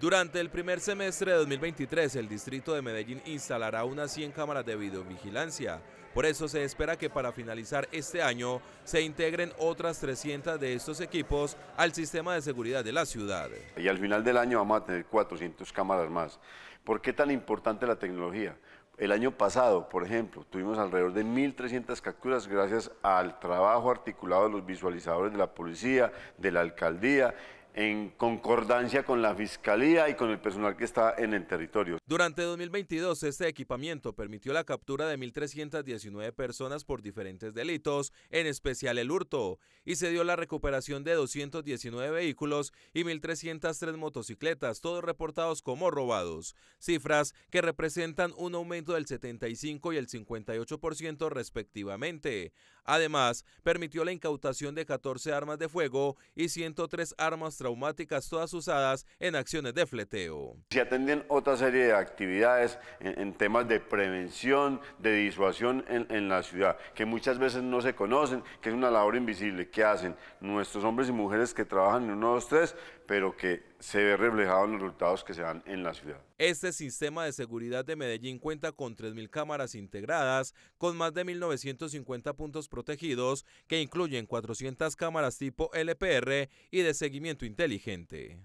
Durante el primer semestre de 2023, el distrito de Medellín instalará unas 100 cámaras de videovigilancia. Por eso se espera que para finalizar este año se integren otras 300 de estos equipos al sistema de seguridad de la ciudad. Y al final del año vamos a tener 400 cámaras más. ¿Por qué tan importante la tecnología? El año pasado, por ejemplo, tuvimos alrededor de 1.300 capturas gracias al trabajo articulado de los visualizadores de la policía, de la alcaldía en concordancia con la Fiscalía y con el personal que está en el territorio. Durante 2022, este equipamiento permitió la captura de 1.319 personas por diferentes delitos, en especial el hurto, y se dio la recuperación de 219 vehículos y 1.303 motocicletas, todos reportados como robados, cifras que representan un aumento del 75 y el 58% respectivamente. Además, permitió la incautación de 14 armas de fuego y 103 armas traumáticas todas usadas en acciones de fleteo. Se atendían otra serie de actividades en, temas de prevención, de disuasión en, la ciudad, que muchas veces no se conocen, que es una labor invisible que hacen nuestros hombres y mujeres que trabajan en uno, dos, tres, pero que se ve reflejado en los resultados que se dan en la ciudad. Este sistema de seguridad de Medellín cuenta con 3.000 cámaras integradas, con más de 1.950 puntos protegidos, que incluyen 400 cámaras tipo LPR y de seguimiento inteligente.